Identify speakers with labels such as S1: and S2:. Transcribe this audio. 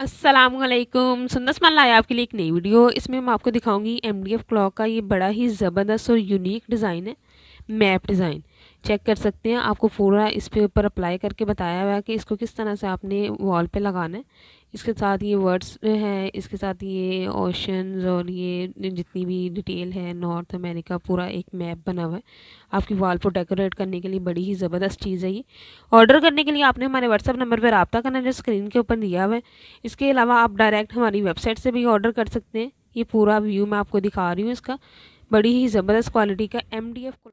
S1: असलम सुंदसमान लाया आपके लिए एक नई वीडियो इसमें मैं आपको दिखाऊंगी एम डी एफ क्लॉक का ये बड़ा ही ज़बरदस्त और यूनिक डिज़ाइन है मैप डिज़ाइन चेक कर सकते हैं आपको पूरा इस पे ऊपर अप्लाई करके बताया हुआ है कि इसको किस तरह से आपने वॉल पे लगाना है इसके साथ ये वर्ड्स हैं इसके साथ ये ओशंस और ये जितनी भी डिटेल है नॉर्थ अमेरिका पूरा एक मैप बना हुआ है आपकी वॉल को डेकोरेट करने के लिए बड़ी ही ज़बरदस्त चीज़ है ये ऑर्डर करने के लिए आपने हमारे व्हाट्सअप नंबर पर रबता करना जो स्क्रीन के ऊपर दिया हुआ है इसके अलावा आप डायरेक्ट हमारी वेबसाइट से भी ऑर्डर कर सकते हैं ये पूरा व्यू मैं आपको दिखा रही हूँ इसका बड़ी ही ज़बरदस्त क्वालिटी का एम
S2: डी एफ